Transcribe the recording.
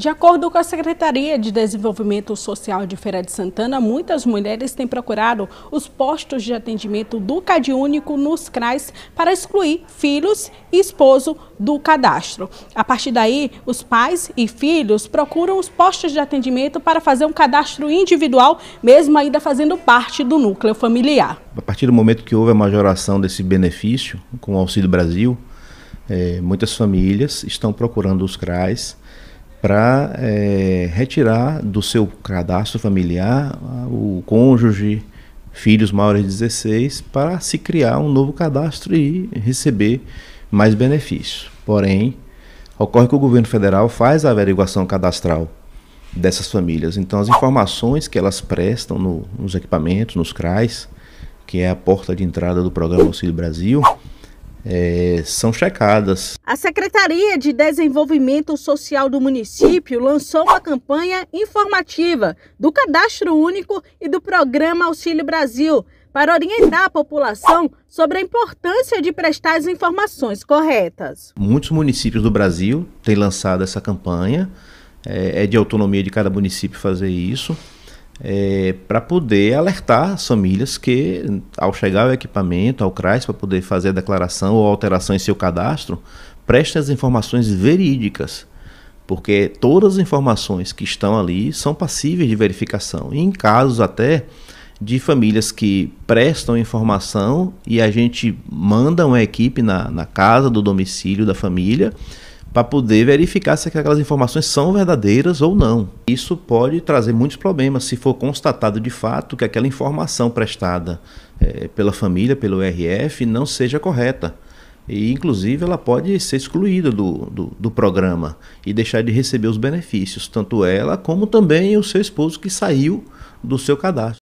De acordo com a Secretaria de Desenvolvimento Social de Feira de Santana, muitas mulheres têm procurado os postos de atendimento do CadÚnico nos CRAs para excluir filhos e esposo do cadastro. A partir daí, os pais e filhos procuram os postos de atendimento para fazer um cadastro individual, mesmo ainda fazendo parte do núcleo familiar. A partir do momento que houve a majoração desse benefício com o Auxílio Brasil, é, muitas famílias estão procurando os CRAs para é, retirar do seu cadastro familiar ah, o cônjuge, filhos maiores de 16, para se criar um novo cadastro e receber mais benefícios. Porém, ocorre que o governo federal faz a averiguação cadastral dessas famílias. Então, as informações que elas prestam no, nos equipamentos, nos CRAs, que é a porta de entrada do programa Auxílio Brasil, é, são checadas. A Secretaria de Desenvolvimento Social do município lançou uma campanha informativa do Cadastro Único e do Programa Auxílio Brasil para orientar a população sobre a importância de prestar as informações corretas. Muitos municípios do Brasil têm lançado essa campanha. É, é de autonomia de cada município fazer isso é, para poder alertar as famílias que, ao chegar o equipamento, ao CRAS, para poder fazer a declaração ou alteração em seu cadastro, prestem as informações verídicas, porque todas as informações que estão ali são passíveis de verificação. E em casos até de famílias que prestam informação e a gente manda uma equipe na, na casa do domicílio da família para poder verificar se aquelas informações são verdadeiras ou não. Isso pode trazer muitos problemas se for constatado de fato que aquela informação prestada é, pela família, pelo RF, não seja correta. E, inclusive, ela pode ser excluída do, do, do programa e deixar de receber os benefícios, tanto ela como também o seu esposo que saiu do seu cadastro.